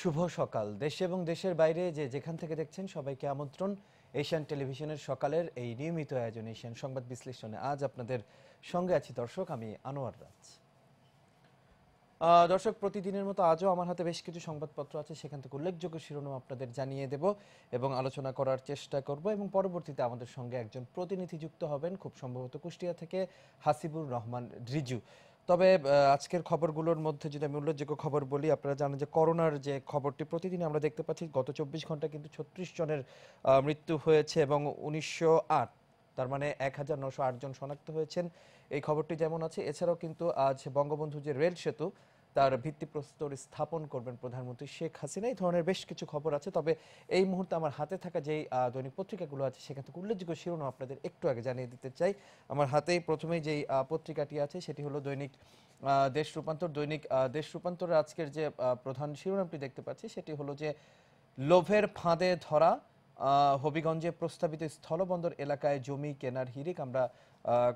শুভ সকাল দেশে এবং দেশের বাইরে যে যেখান থেকে দেখছেন সবাইকে আমন্ত্রণ এশিয়ান টেলিভিশনের সকালের এই নিয়মিত আয়োজন এশিয়ান সংবাদ বিশ্লেষণে আজ আপনাদের সঙ্গে আছি দর্শক আমি আনোয়ার রাজ দর্শক প্রতিদিনের মতো আজও আমার হাতে বেশ কিছু সংবাদপত্র আছে সেখান থেকে উল্লেখযোগ্য শিরোনাম আপনাদের জানিয়ে দেব এবং আলোচনা করার চেষ্টা করব এবং পরবর্তীতে আমাদের সঙ্গে একজন প্রতিনিধি যুক্ত হবেন খুব সম্ভবত কুষ্টিয়া থেকে হাসিবুর রহমান রিজু তবে আজকের খবরগুলোর মধ্যে যদি আমি উল্লেখযোগ্য খবর বলি আপনারা জানেন যে করোনার যে খবরটি প্রতিদিন আমরা দেখতে পাচ্ছি গত চব্বিশ ঘন্টা কিন্তু ছত্রিশ জনের মৃত্যু হয়েছে এবং উনিশশো আট তার মানে এক হাজার নশো জন শনাক্ত হয়েছেন এই খবরটি যেমন আছে এছাড়াও কিন্তু আজ বঙ্গবন্ধু যে রেল সেতু তার ভিত্তিপ্রস্তর স্থাপন করবেন প্রধানমন্ত্রী শেখ হাসিনা এই ধরনের বেশ কিছু খবর আছে তবে এই মুহূর্তে আমার হাতে থাকা যেই দৈনিক পত্রিকাগুলো আছে সেখান থেকে উল্লেখযোগ্য শিরোনাম আপনাদের একটু আগে জানিয়ে দিতে চাই আমার হাতে প্রথমেই যেই পত্রিকাটি আছে সেটি হলো দৈনিক দেশ রূপান্তর দৈনিক দেশ রূপান্তরের আজকের যে প্রধান শিরোনামটি দেখতে পাচ্ছি সেটি হলো যে লোভের ফাঁদে ধরা হবিগঞ্জে প্রস্তাবিত স্থলবন্দর এলাকায় জমি কেনার হিরিক আমরা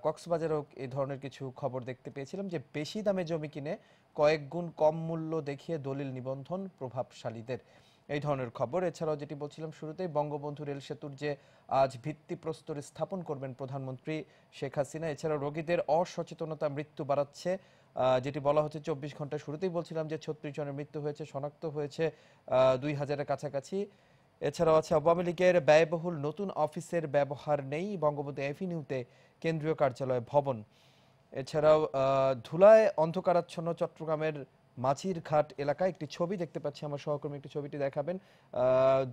কক্সবাজারেও এই ধরনের কিছু খবর দেখতে পেয়েছিলাম যে বেশি দামে জমি কিনে কয়েক গুণ কম মূল্য দেখিয়ে দলিল নিবন্ধন প্রভাবশালীদের এই ধরনের খবর এছাড়াও যেটি বলছিলাম শুরুতেই বঙ্গবন্ধু রেল সেতুর যে আজ ভিত্তিপ্রস্তর স্থাপন করবেন প্রধানমন্ত্রী শেখ হাসিনা এছাড়া রোগীদের অসচেতনতা মৃত্যু বাড়াচ্ছে যেটি বলা হচ্ছে চব্বিশ ঘন্টা শুরুতেই বলছিলাম যে ছত্রিশ জনের মৃত্যু হয়েছে শনাক্ত হয়েছে দুই হাজারের কাছাকাছি এছাড়াও আছে আওয়ামী লীগের ব্যয়বহুল নতুন অফিসের ব্যবহার নেই বঙ্গবন্ধু অ্যাভিনিউতে কেন্দ্রীয় কার্যালয় ভবন এছাড়াও ধুলায় অন্ধকারাচ্ছন্ন চট্টগ্রামের মাছির ঘাট এলাকায় একটি ছবি দেখতে পাচ্ছি আমার সহকর্মী একটি ছবিটি দেখাবেন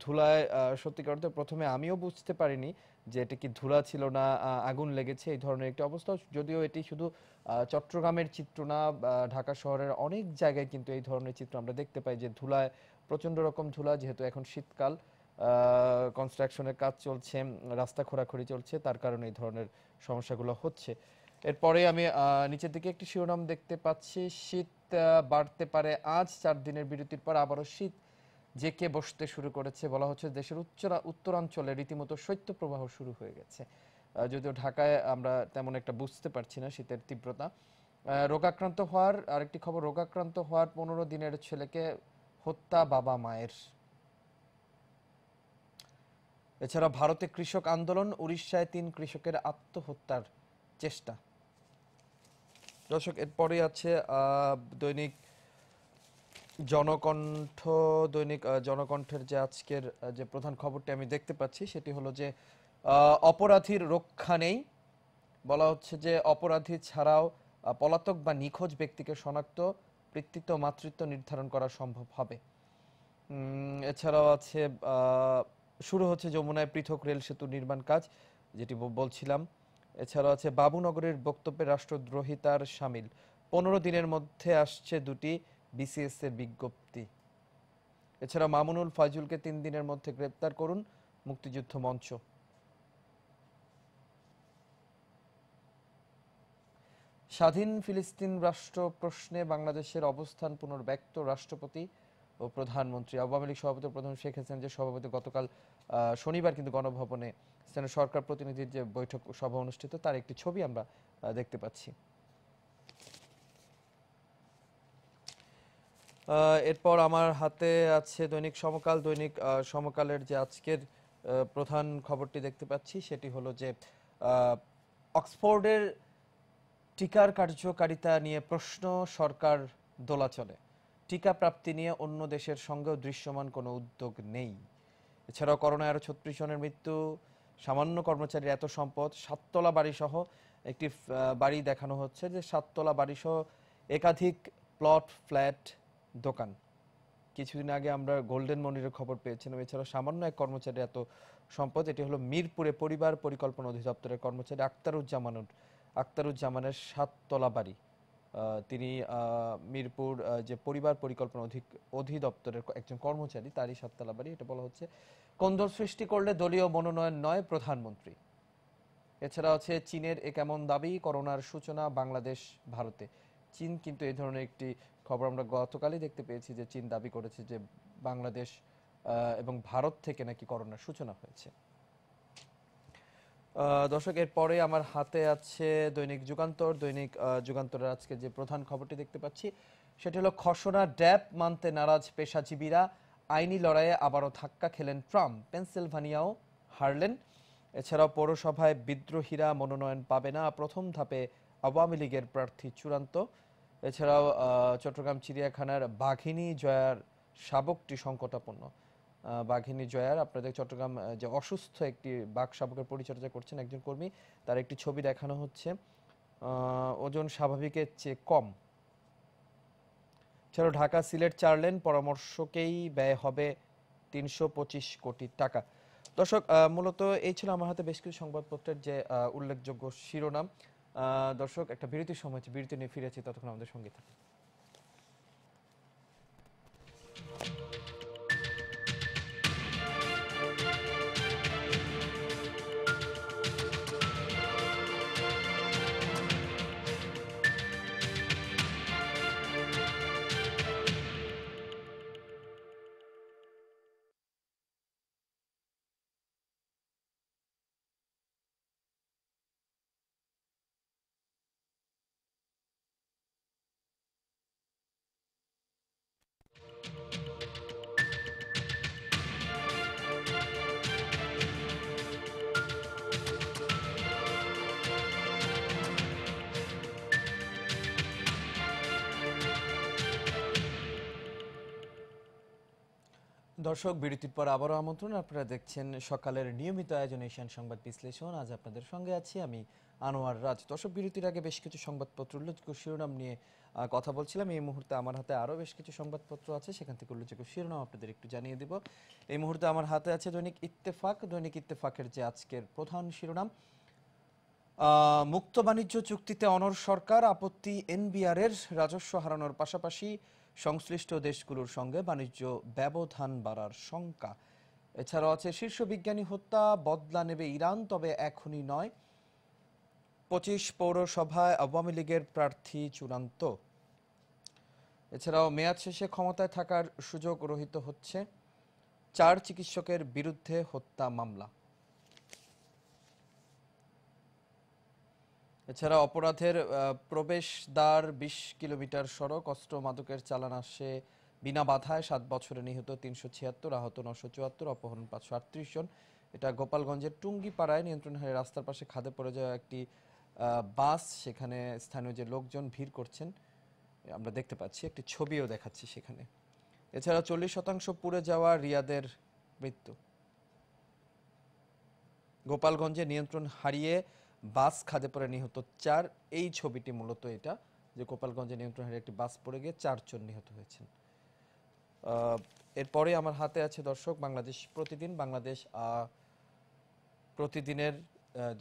ধুলায় সত্যিকার অর্থে প্রথমে আমিও বুঝতে পারিনি যে এটা কি ধুলা ছিল না আগুন লেগেছে এই ধরনের একটি অবস্থা যদিও এটি শুধু চট্টগ্রামের চিত্র না ঢাকা শহরের অনেক জায়গায় কিন্তু এই ধরনের চিত্র আমরা দেখতে পাই যে ধুলায় প্রচণ্ড রকম ধুলা যেহেতু এখন শীতকাল কনস্ট্রাকশনের কাজ চলছে রাস্তা খোঁড়াখড়ি চলছে তার কারণে এই ধরনের সমস্যাগুলো হচ্ছে এরপরে আমি নিচের দিকে একটি শিরোনাম দেখতে পাচ্ছি শীত বাড়তে পারে আজ চার দিনের বিরতির পর আবারও শীত জেঁকে বসতে শুরু করেছে বলা হচ্ছে দেশের উচ্চরা উত্তরাঞ্চলে রীতিমতো শৈত্যপ্রবাহ শুরু হয়ে গেছে যদিও ঢাকায় আমরা তেমন একটা বুঝতে পারছি না শীতের তীব্রতা রোগাক্রান্ত হওয়ার আরেকটি খবর রোগাক্রান্ত হওয়ার পনেরো দিনের ছেলেকে হত্যা বাবা মায়ের এছাড়া ভারতে কৃষক আন্দোলন উড়িষ্যায় তিন কৃষকের আত্মহত্যার চেষ্টা দর্শক এরপরে আছে দৈনিক জনকণ্ঠ দৈনিক জনকণ্ঠের যে আজকের যে প্রধান খবরটি আমি দেখতে পাচ্ছি সেটি হলো যে অপরাধীর রক্ষা নেই বলা হচ্ছে যে অপরাধী ছাড়াও পলাতক বা নিখোঁজ ব্যক্তিকে শনাক্ত পিতৃত্ব মাতৃত্ব নির্ধারণ করা সম্ভব হবে এছাড়াও আছে শুরু হচ্ছে যমুনায় পৃথক রেল সেতু নির্মাণ কাজ যেটি বলছিলাম এছাড়া আছে বাবুনগরের বক্তব্যে রাষ্ট্রদ্রোহিতার সামিল পনেরো দিনের মধ্যে আসছে দুটি বিসিএস এর বিজ্ঞপ্তি এছাড়া মামুনুল ফাজুলকে তিন দিনের মধ্যে গ্রেপ্তার করুন মুক্তিযুদ্ধ মঞ্চ স্বাধীন ফিলিস্তিন রাষ্ট্র প্রশ্নে বাংলাদেশের অবস্থান পুনর্ব্যক্ত রাষ্ট্রপতি ও প্রধানমন্ত্রী আওয়ামী লীগ সভাপতি প্রধান শেখ হাসিনা যে সভাপতি গতকাল শনিবার কিন্তু গণভবনে স্থানীয় সরকার প্রতিনিধির যে বৈঠক সভা অনুষ্ঠিত তার একটি ছবি আমরা দেখতে পাচ্ছি এরপর আমার হাতে আছে দৈনিক সমকাল দৈনিক সমকালের যে আজকের প্রধান খবরটি দেখতে পাচ্ছি সেটি হলো যে অক্সফোর্ডের টিকার কার্যকারিতা নিয়ে প্রশ্ন সরকার দোলা চলে টিকা প্রাপ্তি নিয়ে অন্য দেশের সঙ্গেও দৃশ্যমান কোনো উদ্যোগ নেই এছাড়াও করোনায় আরও ছত্রিশ জনের মৃত্যু সামান্য কর্মচারীর এত সম্পদ সাততলা বাড়িসহ একটি বাড়ি দেখানো হচ্ছে যে সাততলা বাড়িসহ একাধিক প্লট ফ্ল্যাট দোকান কিছুদিন আগে আমরা গোল্ডেন মন্দিরের খবর পেয়েছিলাম এছাড়া সামান্য এক কর্মচারী এত সম্পদ এটি হলো মিরপুরে পরিবার পরিকল্পনা অধিদপ্তরের কর্মচারী আক্তারুজ্জামানুর আক্তারুজ্জামানের সাততলা বাড়ি তিনি মিরপুর যে পরিবার পরিকল্পনা অধিক অধিদপ্তরের একজন কর্মচারী তারই সাততলা বাড়ি এটা বলা হচ্ছে কন্দর সৃষ্টি করলে দলীয় মনোনয়ন নয় প্রধানমন্ত্রী এছাড়া আছে চীনের এ কেমন দাবি করোনার সূচনা বাংলাদেশ ভারতে চীন কিন্তু এই ধরনের একটি খবর আমরা গতকালই দেখতে পেয়েছি যে চীন দাবি করেছে যে বাংলাদেশ এবং ভারত থেকে নাকি করোনার সূচনা হয়েছে দর্শক এরপরে আমার হাতে আছে দৈনিক যুগান্তর দৈনিক যুগান্তরের আজকে যে প্রধান খবরটি দেখতে পাচ্ছি সেটি হলো খসড়া ড্যাপ মানতে নারাজ পেশাজীবীরা আইনি লড়াইয়ে আবারও ধাক্কা খেলেন ট্রাম্প পেনসিলভানিয়াও হারলেন এছাড়াও পৌরসভায় বিদ্রোহীরা মনোনয়ন পাবে না প্রথম ধাপে আওয়ামী লীগের প্রার্থী চূড়ান্ত এছাড়াও চট্টগ্রাম চিড়িয়াখানার বাঘিনী জয়ার শাবকটি সংকটাপন্ন বাঘিনী জয়ার আপনাদের চট্টগ্রাম যে অসুস্থ একটি বাঘ শাবকের পরিচর্যা করছেন একজন কর্মী তার একটি ছবি দেখানো হচ্ছে ওজন স্বাভাবিকের চেয়ে কম এছাড়াও ঢাকা সিলেট লেন পরামর্শকেই ব্যয় হবে তিনশো কোটি টাকা দর্শক মূলত এই ছিল আমার হাতে বেশ কিছু সংবাদপত্রের যে উল্লেখযোগ্য শিরোনাম দর্শক একটা বিরতির সময় বিরতি নিয়ে ফিরেছি ততক্ষণ আমাদের সঙ্গে থাকুন দর্শক বিরতির পর আবারও আমন্ত্রণ আপনারা দেখছেন সকালের নিয়মিত আয়োজন এশিয়ান সংবাদ বিশ্লেষণ আজ আপনাদের সঙ্গে আছি আমি আনোয়ার রাজ দর্শক বিরতির আগে বেশ কিছু সংবাদপত্র উল্লেখযোগ্য শিরোনাম নিয়ে কথা বলছিলাম এই মুহূর্তে আমার হাতে আরও বেশ কিছু সংবাদপত্র আছে সেখান থেকে উল্লেখযোগ্য শিরোনাম আপনাদের একটু জানিয়ে দেব এই মুহূর্তে আমার হাতে আছে দৈনিক ইত্তেফাক দৈনিক ইত্তেফাকের যে আজকের প্রধান শিরোনাম মুক্ত বাণিজ্য চুক্তিতে অনর সরকার আপত্তি এনবিআরের রাজস্ব হারানোর পাশাপাশি সংশ্লিষ্ট দেশগুলোর সঙ্গে বাণিজ্য ব্যবধান বাড়ার শঙ্কা এছাড়াও আছে শীর্ষ বিজ্ঞানী হত্যা বদলা নেবে ইরান তবে এখনই নয় পঁচিশ পৌরসভায় আওয়ামী লীগের প্রার্থী চূড়ান্ত এছাড়াও মেয়াদ শেষে ক্ষমতায় থাকার সুযোগ রহিত হচ্ছে চার চিকিৎসকের বিরুদ্ধে হত্যা মামলা এছাড়া অপরাধের প্রবেশদ্বার বিশ কিলোমিটার সড়ক অস্ত্র মাদকের চালান আসে বিনা বাধায় সাত বছরে নিহত তিনশো ছিয়াত্তর আহত নশো চুয়াত্তর অপহরণ পাঁচশো আটত্রিশ জন এটা গোপালগঞ্জের টুঙ্গিপাড়ায় নিয়ন্ত্রণ হারে রাস্তার পাশে খাদে পড়ে যাওয়া একটি বাস সেখানে স্থানীয় যে লোকজন ভিড় করছেন আমরা দেখতে পাচ্ছি একটি ছবিও দেখাচ্ছি সেখানে এছাড়া চল্লিশ শতাংশ পুড়ে যাওয়া রিয়াদের মৃত্যু গোপালগঞ্জে নিয়ন্ত্রণ হারিয়ে বাস খাদে পরে নিহত চার এই ছবিটি মূলত এটা যে গোপালগঞ্জে নিয়ন্ত্রণ হারিয়ে একটি বাস পড়ে গিয়ে চারজন নিহত হয়েছেন এরপরে আমার হাতে আছে দর্শক বাংলাদেশ প্রতিদিন বাংলাদেশ প্রতিদিনের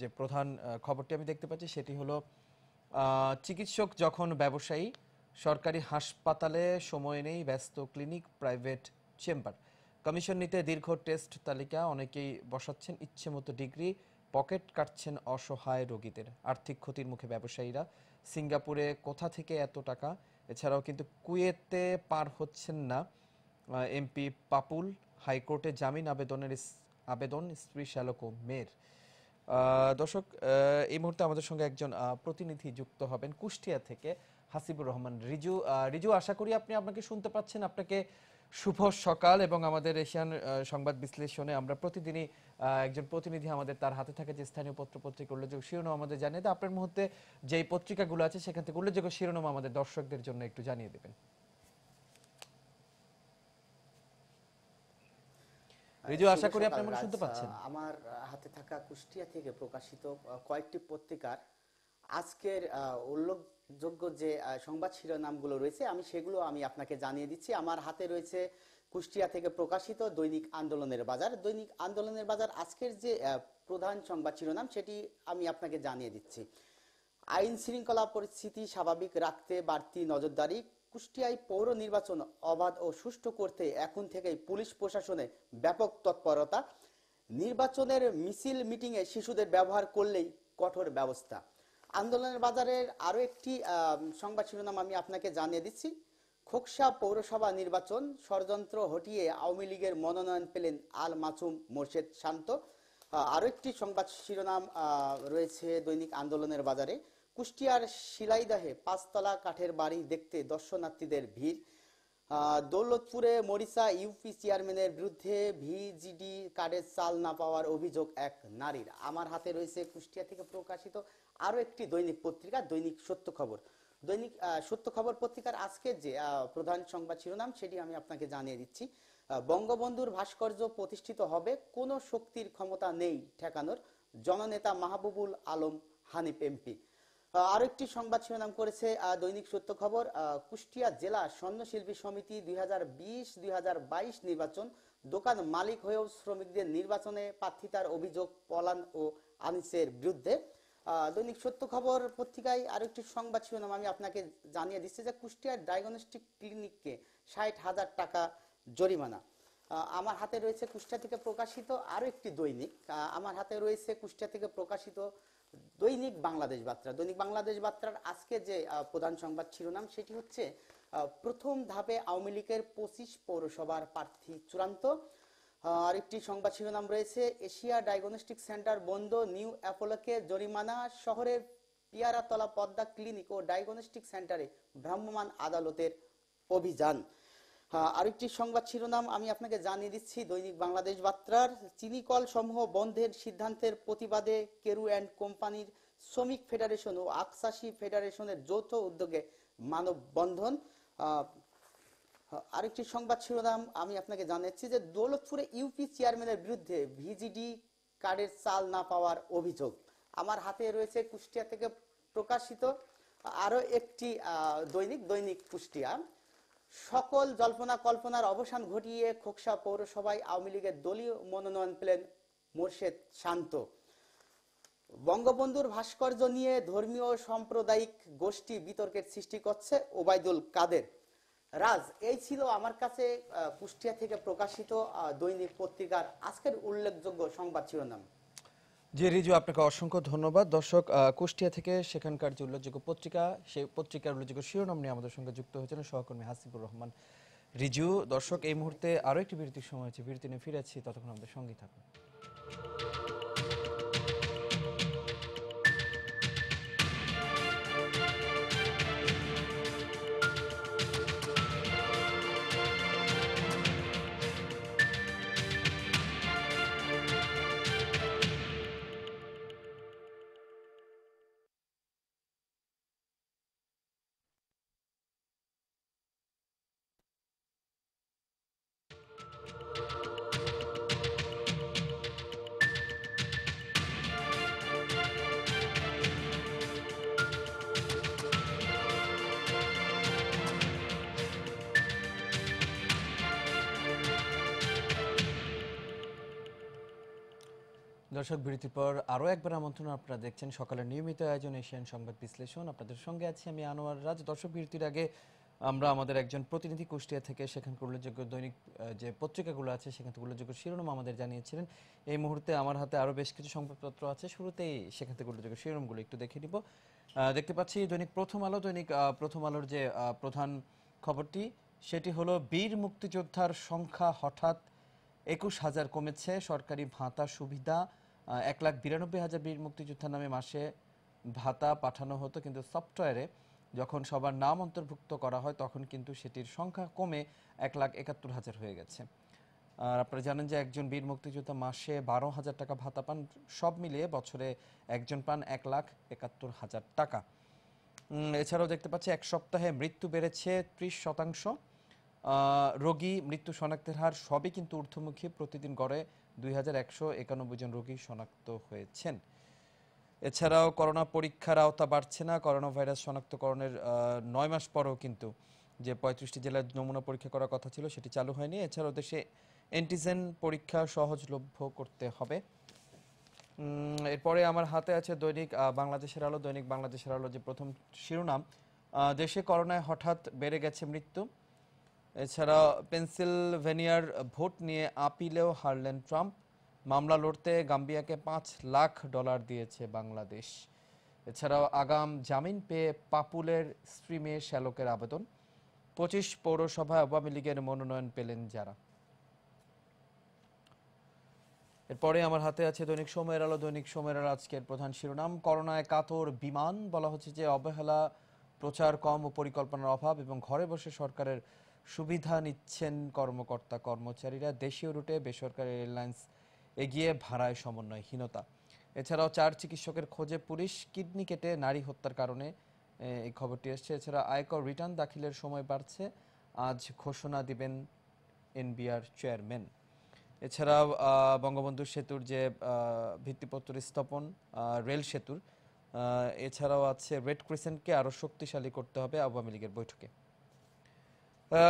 যে প্রধান খবরটি আমি দেখতে পাচ্ছি সেটি হলো চিকিৎসক যখন ব্যবসায়ী সরকারি হাসপাতালে সময় নেই ব্যস্ত ক্লিনিক প্রাইভেট চেম্বার কমিশন নিতে দীর্ঘ টেস্ট তালিকা অনেকেই বসাচ্ছেন ইচ্ছে মতো ডিগ্রি পকেট কাটছেন অসহায় রোগীদের আর্থিক ক্ষতির মুখে ব্যবসায়ীরা সিঙ্গাপুরে কোথা থেকে এত টাকা এছাড়াও কিন্তু কুয়েতে পার হচ্ছেন না এমপি পাপুল হাইকোর্টে জামিন আবেদনের আবেদন স্ত্রী শ্যালক ও মেয়ের দর্শক এই মুহূর্তে আমাদের সঙ্গে একজন প্রতিনিধি যুক্ত হবেন কুষ্টিয়া থেকে হাসিবুর রহমান রিজু রিজু আশা করি আপনি আপনাকে শুনতে পাচ্ছেন আপনাকে শুভ সকাল এবং আমাদের এশিয়ান সংবাদ বিশ্লেষণে আমরা প্রতিদিনই একজন প্রতিনিধি আমাদের তার হাতে থাকে যে স্থানীয় পত্রপত্রিকা উল্লেখযোগ্য শিরোনাম আমাদের জানিয়ে দেয় আপনার মুহূর্তে যেই পত্রিকাগুলো আছে সেখান থেকে উল্লেখযোগ্য শিরোনাম আমাদের দর্শকদের জন্য একটু জানিয়ে দেবেন আমার হাতে থাকা কুষ্টিয়া থেকে প্রকাশিত কয়েকটি পত্রিকার আজকের উল্লেখযোগ্য যে সংবাদ শিরোনামগুলো রয়েছে আমি সেগুলো আমি আপনাকে জানিয়ে দিচ্ছি আমার হাতে রয়েছে কুষ্টিয়া থেকে প্রকাশিত দৈনিক আন্দোলনের বাজার দৈনিক আন্দোলনের বাজার আজকের যে প্রধান সংবাদ শিরোনাম সেটি আমি আপনাকে জানিয়ে দিচ্ছি আইন শৃঙ্খলা পরিস্থিতি স্বাভাবিক রাখতে বাড়তি নজরদারি কুষ্টিয়ায় পৌর নির্বাচন অবাধ ও সুষ্ঠু করতে এখন থেকেই পুলিশ প্রশাসনে ব্যাপক তৎপরতা নির্বাচনের মিছিল মিটিংয়ে শিশুদের ব্যবহার করলেই কঠোর ব্যবস্থা আন্দোলনের বাজারের আরও একটি সংবাদ শিরোনাম আমি আপনাকে জানিয়ে দিচ্ছি খোকসা পৌরসভা নির্বাচন ষড়যন্ত্র হটিয়ে আওয়ামী লীগের মনোনয়ন পেলেন আল মাসুম মোর্শেদ শান্ত আরও একটি সংবাদ শিরোনাম রয়েছে দৈনিক আন্দোলনের বাজারে কুষ্টিয়ার শিলাইদাহে পাঁচতলা কাঠের বাড়ি দেখতে দর্শনার্থীদের ভিড় দৌলতপুরে মরিসা ইউপি চেয়ারম্যানের বিরুদ্ধে ভিজিডি কার্ডের চাল না পাওয়ার অভিযোগ এক নারীর আমার হাতে রয়েছে কুষ্টিয়া থেকে প্রকাশিত আরও একটি দৈনিক পত্রিকা দৈনিক সত্য খবর দৈনিক সত্য খবর পত্রিকার আজকে যে প্রধান সংবাদ শিরোনাম সেটি আমি আপনাকে জানিয়ে দিচ্ছি বঙ্গবন্ধুর ভাস্কর্য প্রতিষ্ঠিত হবে কোনো শক্তির ক্ষমতা নেই ঠেকানোর জননেতা মাহবুবুল আলম হানিফ এমপি আর একটি সংবাদ শিরোনাম করেছে দৈনিক সত্য খবর কুষ্টিয়া জেলা স্বর্ণশিল্পী সমিতি দুই হাজার নির্বাচন দোকান মালিক হয়েও শ্রমিকদের নির্বাচনে প্রার্থিতার অভিযোগ পলান ও আনিসের বিরুদ্ধে দৈনিক সত্য খবর পত্রিকায় একটি সংবাদ শিরোনাম আমি আপনাকে জানিয়ে দিচ্ছি যে কুষ্টিয়ার ডায়াগনস্টিক ক্লিনিককে ষাট হাজার টাকা জরিমানা আমার হাতে রয়েছে কুষ্টিয়া থেকে প্রকাশিত আরো একটি দৈনিক আমার হাতে রয়েছে কুষ্টিয়া থেকে প্রকাশিত দৈনিক বাংলাদেশ বার্তা দৈনিক বাংলাদেশ বার্তার আজকে যে প্রধান সংবাদ শিরোনাম সেটি হচ্ছে প্রথম ধাপে আওয়ামী লীগের পঁচিশ পৌরসভার প্রার্থী চূড়ান্ত হ্যাঁ, আরেকটি সংবাদ শিরোনাম রয়েছে এশিয়া ডায়াগনস্টিক সেন্টার বন্ধ নিউ অ্যাপোলোকে জরিমানা শহরের পিয়ারাতলা পদ্মা ক্লিনিক ও ডায়াগনস্টিক সেন্টারে ভ্রাম্যমান আদালতের অভিযান হ্যাঁ, আরেকটি সংবাদ শিরোনাম আমি আপনাকে জানিয়ে দিচ্ছি দৈনিক বাংলাদেশ বার্তার কল সমূহ বন্ধের সিদ্ধান্তের প্রতিবাদে কেরু অ্যান্ড কোম্পানির শ্রমিক ফেডারেশন ও আকসাশি ফেডারেশনের যৌথ উদ্যোগে মানববন্ধন আরেকটি সংবাদ শিরোনাম আমি আপনাকে জানাচ্ছি যে দৌলতপুরে ইউপি চেয়ারম্যানের বিরুদ্ধে ভিজিডি কার্ডের চাল না পাওয়ার অভিযোগ আমার হাতে রয়েছে কুষ্টিয়া থেকে প্রকাশিত আরও একটি দৈনিক দৈনিক কুষ্টিয়া সকল জল্পনা কল্পনার অবসান ঘটিয়ে খোকসা পৌরসভায় আওয়ামী লীগের দলীয় মনোনয়ন পেলেন মোর্শেদ শান্ত বঙ্গবন্ধুর ভাস্কর্য নিয়ে ধর্মীয় সাম্প্রদায়িক গোষ্ঠী বিতর্কের সৃষ্টি করছে ওবায়দুল কাদের রাজ এই ছিল আমার কাছে কুষ্টিয়া থেকে প্রকাশিত দৈনিক পত্রিকার আজকের উল্লেখযোগ্য সংবাদ শিরোনাম জি রিজু আপনাকে অসংখ্য ধন্যবাদ দর্শক কুষ্টিয়া থেকে সেখানকার যে উল্লেখযোগ্য পত্রিকা সেই পত্রিকার উল্লেখযোগ্য শিরোনাম নিয়ে আমাদের সঙ্গে যুক্ত হয়েছেন সহকর্মী হাসিবুর রহমান রিজু দর্শক এই মুহূর্তে আরও একটি বিরতির সময় আছে বিরতি নিয়ে ফিরে আছি ততক্ষণ আমাদের সঙ্গেই থাকুন দর্শক বিরতির পর আরও একবার আমন্ত্রণ আপনারা দেখছেন সকালের নিয়মিত আয়োজন এশিয়ান সংবাদ বিশ্লেষণ আপনাদের সঙ্গে আছি আমি আনোয়ার রাজ দর্শক বিরতির আগে আমরা আমাদের একজন প্রতিনিধি কুষ্টিয়া থেকে সেখানকার উল্লেখযোগ্য দৈনিক যে পত্রিকাগুলো আছে সেখান থেকে উল্লেখযোগ্য শিরোনাম আমাদের জানিয়েছিলেন এই মুহূর্তে আমার হাতে আরও বেশ কিছু সংবাদপত্র আছে শুরুতেই সেখান থেকে উল্লেখযোগ্য শিরোনামগুলো একটু দেখে নিব দেখতে পাচ্ছি দৈনিক প্রথম আলো দৈনিক প্রথম আলোর যে প্রধান খবরটি সেটি হলো বীর মুক্তিযোদ্ধার সংখ্যা হঠাৎ একুশ হাজার কমেছে সরকারি ভাতা সুবিধা এক লাখ বিরানব্বই হাজার বীর মুক্তিযোদ্ধা নামে মাসে ভাতা পাঠানো হতো কিন্তু সফটওয়্যারে যখন সবার নাম অন্তর্ভুক্ত করা হয় তখন কিন্তু সেটির সংখ্যা কমে এক লাখ একাত্তর হাজার হয়ে গেছে আর আপনারা জানেন যে একজন বীর মুক্তিযোদ্ধা মাসে বারো হাজার টাকা ভাতা পান সব মিলিয়ে বছরে একজন পান এক লাখ একাত্তর হাজার টাকা এছাড়াও দেখতে পাচ্ছি এক সপ্তাহে মৃত্যু বেড়েছে ত্রিশ শতাংশ রোগী মৃত্যু শনাক্তের হার সবই কিন্তু ঊর্ধ্বমুখী প্রতিদিন গড়ে দুই জন রোগী শনাক্ত হয়েছেন এছাড়াও করোনা পরীক্ষার আওতা বাড়ছে না করোনা ভাইরাস শনাক্তকরণের নয় মাস পরেও কিন্তু যে পঁয়ত্রিশটি জেলার নমুনা পরীক্ষা করার কথা ছিল সেটি চালু হয়নি এছাড়াও দেশে অ্যান্টিজেন পরীক্ষা সহজলভ্য করতে হবে এরপরে আমার হাতে আছে দৈনিক বাংলাদেশের আলো দৈনিক বাংলাদেশের আলো যে প্রথম শিরোনাম দেশে করোনায় হঠাৎ বেড়ে গেছে মৃত্যু এছাড়া পেনসিলভেনিয়ার ভোট নিয়ে আপিলেও হারলেন ট্রাম্প মামলা লড়তে গাম্বিয়াকে পাঁচ লাখ ডলার দিয়েছে বাংলাদেশ এছাড়াও আগাম জামিন পেয়ে পাপুলের স্ট্রিমে শ্যালকের আবেদন পঁচিশ পৌরসভায় আওয়ামী লীগের মনোনয়ন পেলেন যারা এরপরে আমার হাতে আছে দৈনিক সময়ের আলো দৈনিক সময়ের আজকের প্রধান শিরোনাম করোনায় কাতর বিমান বলা হচ্ছে যে অবহেলা প্রচার কম ও পরিকল্পনার অভাব এবং ঘরে বসে সরকারের সুবিধা নিচ্ছেন কর্মকর্তা কর্মচারীরা দেশীয় রুটে বেসরকারি এয়ারলাইন্স এগিয়ে ভাড়ায় সমন্বয়হীনতা এছাড়াও চার চিকিৎসকের খোঁজে পুলিশ কিডনি কেটে নারী হত্যার কারণে এই খবরটি এসছে এছাড়া আয়কর রিটার্ন দাখিলের সময় বাড়ছে আজ ঘোষণা দিবেন এনবিআর চেয়ারম্যান এছাড়াও বঙ্গবন্ধু সেতুর যে ভিত্তিপত্র স্থাপন রেল সেতুর এছাড়াও আছে রেড ক্রিসেন্টকে আরও শক্তিশালী করতে হবে আওয়ামী লীগের বৈঠকে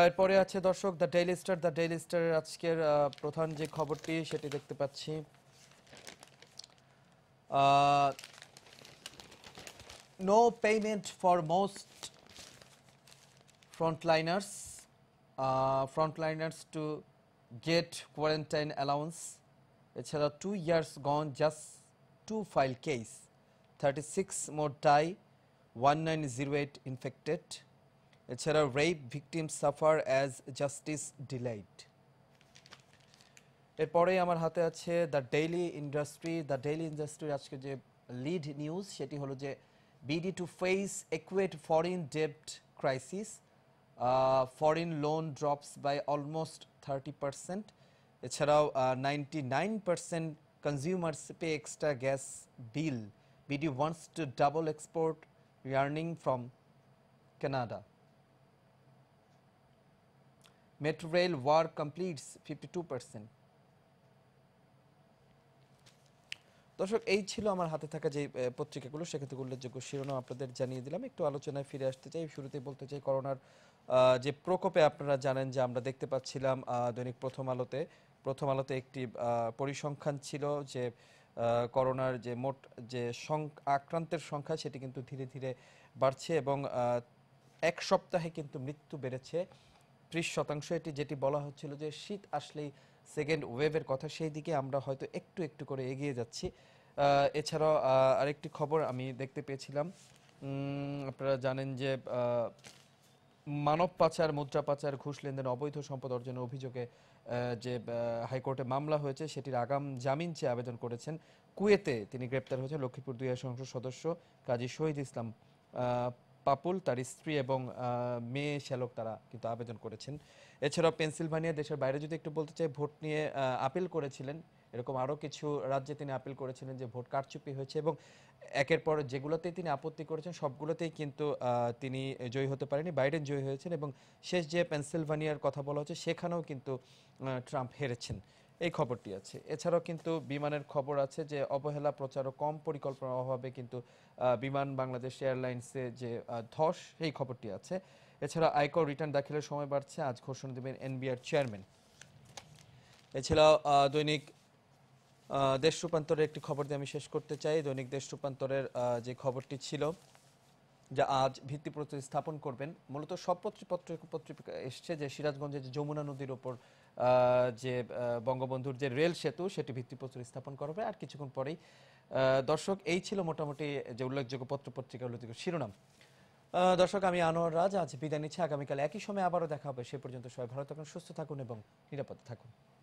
এরপরে আছে দর্শক the Daily Star the Daily স্টারের আজকের প্রধান যে খবরটি সেটি দেখতে পাচ্ছি no payment for most frontliners frontliners to get quarantine allowance এছাড়া two years gone just to file case 36 more die, 1908 infected. এছাড়া rape victim suffer as justice delayed এরপরে আমার হাতে আছে the Daily Industry the Daily ইন্ডাস্ট্রির আজকে যে lead news সেটি হলো যে BD to face acute foreign ডেপ্ট crisis foreign loan drops by almost thirty percent এছাড়াও ninety nine percent consumers pay extra gas bill BD wants to double export yarning from Canada. Metro Rail war completes 52 percent. দর্শক এই ছিল আমার হাতে থাকা যে পত্রিকাগুলো সেক্ষেত্রে উল্লেখযোগ্য শিরোনাম আপনাদের জানিয়ে দিলাম একটু আলোচনায় ফিরে আসতে চাই শুরুতে বলতে চাই করোনার যে প্রকোপে আপনারা জানেন যে আমরা দেখতে পাচ্ছিলাম দৈনিক প্রথম আলোতে প্রথম আলোতে একটি পরিসংখ্যান ছিল যে করোনার যে মোট যে আক্রান্তের সংখ্যা সেটি কিন্তু ধীরে ধীরে বাড়ছে এবং এক সপ্তাহে কিন্তু মৃত্যু বেড়েছে ত্রিশ শতাংশ এটি যেটি বলা হচ্ছিল যে শীত আসলেই সেকেন্ড ওয়েভের কথা সেই দিকে আমরা হয়তো একটু একটু করে এগিয়ে যাচ্ছি এছাড়াও আরেকটি খবর আমি দেখতে পেয়েছিলাম আপনারা জানেন যে মানব পাচার মুদ্রা পাচার ঘুষ লেনদেন অবৈধ সম্পদ অর্জনের অভিযোগে যে হাইকোর্টে মামলা হয়েছে সেটির আগাম জামিন চেয়ে আবেদন করেছেন কুয়েতে তিনি গ্রেপ্তার হয়েছেন লক্ষ্মীপুর দুই সংসদ সদস্য কাজী শহীদ ইসলাম পাপুল তার স্ত্রী এবং মেয়ে শ্যালক তারা কিন্তু আবেদন করেছেন এছাড়াও পেনসিলভানিয়া দেশের বাইরে যদি একটু বলতে চাই ভোট নিয়ে আপিল করেছিলেন এরকম আরও কিছু রাজ্যে তিনি আপিল করেছিলেন যে ভোট কারচুপি হয়েছে এবং একের পর যেগুলোতেই তিনি আপত্তি করেছেন সবগুলোতেই কিন্তু তিনি জয়ী হতে পারেনি বাইডেন জয়ী হয়েছেন এবং শেষ যে পেনসিলভানিয়ার কথা বলা হচ্ছে সেখানেও কিন্তু ট্রাম্প হেরেছেন এই খবরটি আছে এছাড়াও কিন্তু বিমানের খবর আছে যে অবহেলা প্রচার ও কম পরিকল্পনার অভাবে কিন্তু বিমান বাংলাদেশ এয়ারলাইন্সে যে ধস সেই খবরটি আছে এছাড়া আয়কর রিটার্ন দাখিলের সময় বাড়ছে আজ ঘোষণা দেবেন এনবিআর চেয়ারম্যান এছাড়াও দৈনিক দেশ রূপান্তরের একটি খবর দিয়ে আমি শেষ করতে চাই দৈনিক দেশ রূপান্তরের যে খবরটি ছিল যা আজ ভিত্তিপ্রস্তর স্থাপন করবেন মূলত সব পত্রপত্র পত্রিকা এসছে যে সিরাজগঞ্জের যমুনা নদীর ওপর যে বঙ্গবন্ধুর যে রেল সেতু সেটি ভিত্তিপ্রস্তর স্থাপন করা হবে আর কিছুক্ষণ পরেই দর্শক এই ছিল মোটামুটি যে উল্লেখযোগ্য পত্রপত্রিকা উল্লেখযোগ্য শিরোনাম দর্শক আমি আনোয়ার রাজ আজ বিদায় নিচ্ছি আগামীকাল একই সময় আবারও দেখা হবে সে পর্যন্ত সবাই ভালো থাকুন সুস্থ থাকুন এবং নিরাপদে থাকুন